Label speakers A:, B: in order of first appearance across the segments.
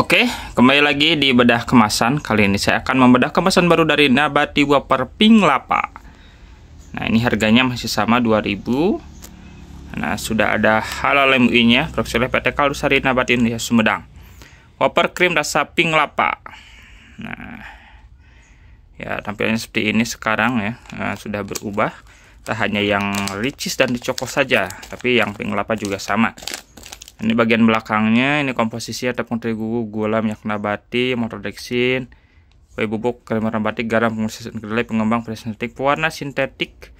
A: Oke, kembali lagi di bedah kemasan. Kali ini saya akan membedah kemasan baru dari Nabati Wafer Pink Lapa. Nah, ini harganya masih sama 2000. Nah, sudah ada halal MUI-nya, produksi oleh PT Kalusari Nabati Indonesia Sumedang. Wafer krim rasa pink lapa. Nah, ya tampilannya seperti ini sekarang ya, nah, sudah berubah. Tak hanya yang ricis dan dicokok saja, tapi yang pink lapa juga sama ini bagian belakangnya ini komposisi ada tepung terigu gula minyak nabati maltodextrin bayi bubuk krim nabati garam pengurus kedelai pengembang presnetik pewarna sintetik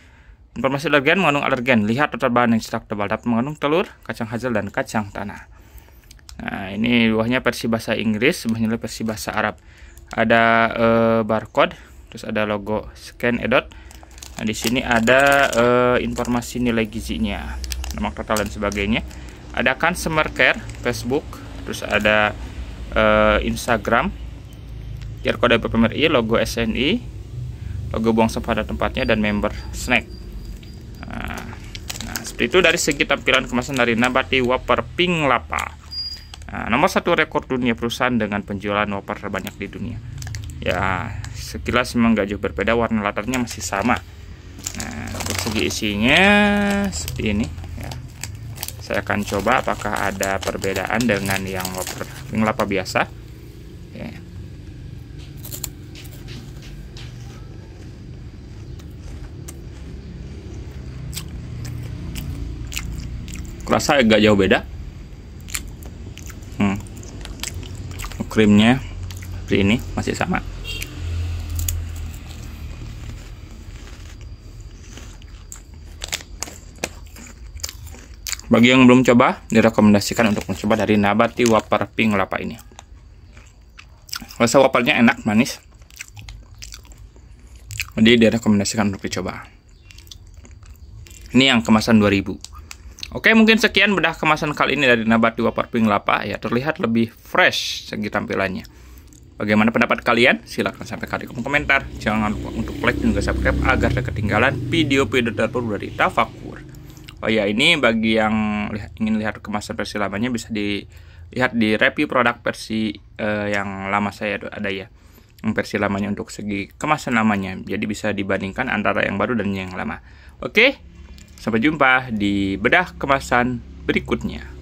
A: informasi alergen mengandung alergen lihat total bahan yang cetak tebal dapat mengandung telur kacang hazel dan kacang tanah nah ini buahnya versi bahasa Inggris sebenarnya versi bahasa Arab ada eh, barcode terus ada logo scan edot nah di sini ada eh, informasi nilai gizinya lemak total dan sebagainya ada customer care Facebook terus ada uh, Instagram QR kode PPMRI logo SNI logo buang sampah pada tempatnya dan member snack nah, nah seperti itu dari segi tampilan kemasan dari Nabati Waper Pink Lapa nah, nomor satu rekor dunia perusahaan dengan penjualan wafer terbanyak di dunia ya sekilas memang gak jauh berbeda warna latarnya masih sama nah untuk segi isinya seperti ini saya akan coba apakah ada perbedaan dengan yang loper yang lapa biasa ya. kerasa agak jauh beda hmm. krimnya seperti ini masih sama Bagi yang belum coba, direkomendasikan untuk mencoba dari Nabati Wapar Pink Lapa ini. Rasa waparnya enak, manis. Jadi direkomendasikan untuk dicoba. Ini yang kemasan 2000. Oke, mungkin sekian bedah kemasan kali ini dari Nabati Wapar Pink Lapa. Ya, terlihat lebih fresh segi tampilannya. Bagaimana pendapat kalian? Silahkan sampaikan kali kolom komentar. Jangan lupa untuk like dan juga subscribe agar tidak ketinggalan video-video terbaru dari Tafakur. Oh ya, ini bagi yang ingin lihat kemasan versi lamanya bisa dilihat di review produk versi uh, yang lama saya ada ya. yang Versi lamanya untuk segi kemasan lamanya. Jadi bisa dibandingkan antara yang baru dan yang lama. Oke. Sampai jumpa di bedah kemasan berikutnya.